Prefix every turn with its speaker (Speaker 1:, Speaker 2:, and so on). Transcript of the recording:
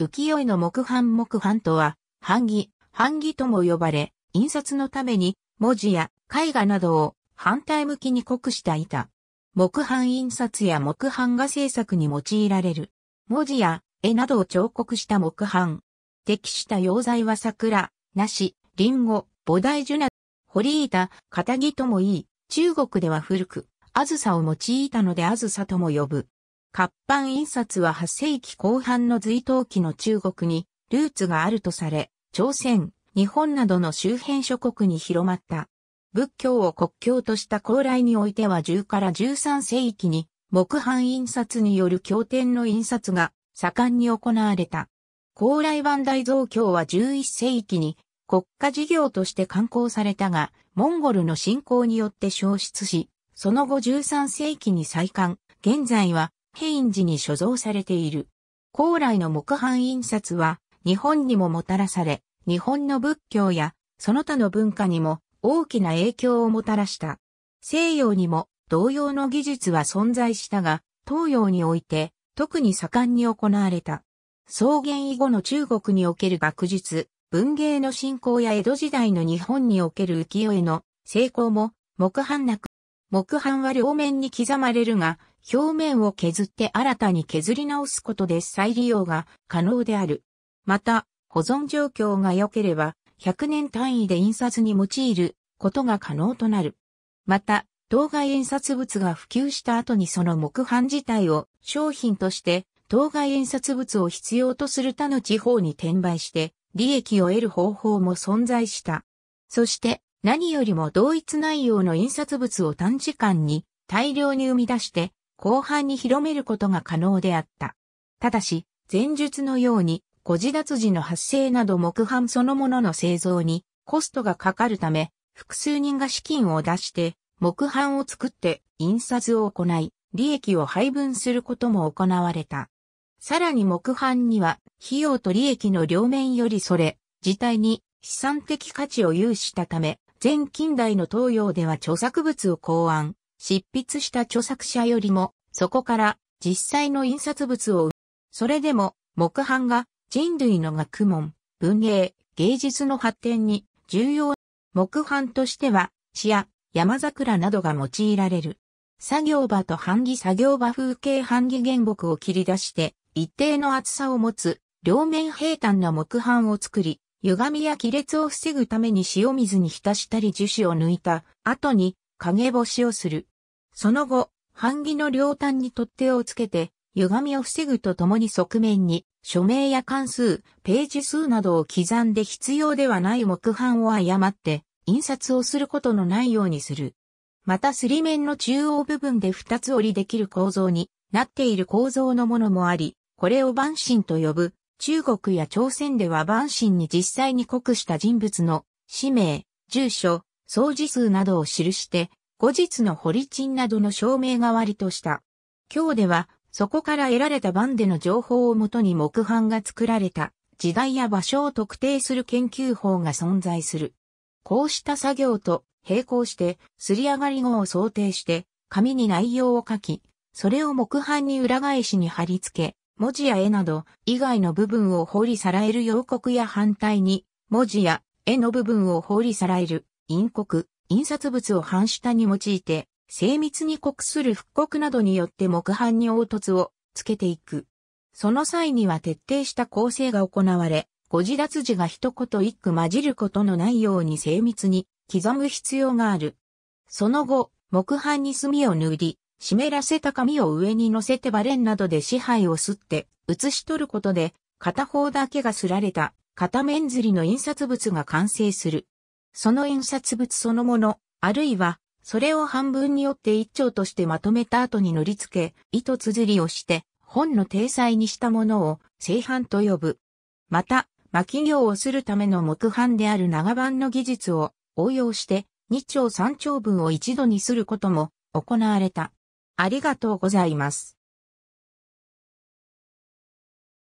Speaker 1: 浮世絵の木版木版とは、版木、版木とも呼ばれ、印刷のために文字や絵画などを反対向きに濃くした板。木版印刷や木版画制作に用いられる。文字や絵などを彫刻した木版。適した溶剤は桜、梨、リンゴ、菩提樹など、堀板、片木ともいい、中国では古く、あずさを用いたのであずさとも呼ぶ。活版印刷は8世紀後半の隋唐期の中国にルーツがあるとされ、朝鮮、日本などの周辺諸国に広まった。仏教を国教とした高麗においては10から13世紀に木版印刷による経典の印刷が盛んに行われた。高麗版大増教は11世紀に国家事業として刊行されたが、モンゴルの侵攻によって消失し、その後13世紀に再刊、現在はヘインジに所蔵されている。高麗の木版印刷は日本にももたらされ、日本の仏教やその他の文化にも大きな影響をもたらした。西洋にも同様の技術は存在したが、東洋において特に盛んに行われた。草原以後の中国における学術、文芸の振興や江戸時代の日本における浮世絵の成功も木版なく、木版は両面に刻まれるが、表面を削って新たに削り直すことで再利用が可能である。また、保存状況が良ければ、100年単位で印刷に用いることが可能となる。また、当該印刷物が普及した後にその木版自体を商品として当該印刷物を必要とする他の地方に転売して利益を得る方法も存在した。そして何よりも同一内容の印刷物を短時間に大量に生み出して後半に広めることが可能であった。ただし、前述のように、誤字脱字の発生など木版そのものの製造にコストがかかるため、複数人が資金を出して、木版を作って印刷を行い、利益を配分することも行われた。さらに木版には、費用と利益の両面よりそれ、自体に資産的価値を有したため、前近代の東洋では著作物を考案、執筆した著作者よりも、そこから実際の印刷物を、それでも、木版が人類の学問、文芸、芸術の発展に重要木版としては、詩や山桜などが用いられる。作業場と版木作業場風景版木原木を切り出して、一定の厚さを持つ、両面平坦な木版を作り、歪みや亀裂を防ぐために塩水に浸したり樹脂を抜いた後に陰干しをする。その後、版木の両端に取っ手をつけて、歪みを防ぐとともに側面に、署名や関数、ページ数などを刻んで必要ではない木版を誤って、印刷をすることのないようにする。また、すり面の中央部分で二つ折りできる構造になっている構造のものもあり、これを万神と呼ぶ。中国や朝鮮では万神に実際に刻した人物の氏名、住所、掃除数などを記して、後日の堀賃などの証明代わりとした。今日では、そこから得られた番での情報をもとに木版が作られた、時代や場所を特定する研究法が存在する。こうした作業と並行して、すり上がり号を想定して、紙に内容を書き、それを木版に裏返しに貼り付け、文字や絵など以外の部分を掘りさらえる洋国や反対に、文字や絵の部分を掘りさらえる陰国、印刷物を半下に用いて、精密に刻する復刻などによって木版に凹凸をつけていく。その際には徹底した構成が行われ、誤字脱字が一言一句混じることのないように精密に刻む必要がある。その後、木版に墨を塗り、湿らせた紙を上に乗せてバレンなどで支配を吸って写し取ることで、片方だけが刷られた片面刷りの印刷物が完成する。その印刷物そのもの、あるいは、それを半分に折って一丁としてまとめた後に塗りつけ、糸綴りをして、本の体裁にしたものを、正版と呼ぶ。また、巻行をするための木版である長版の技術を応用して、二丁三丁分を一度にすることも行われた。ありがとうございます。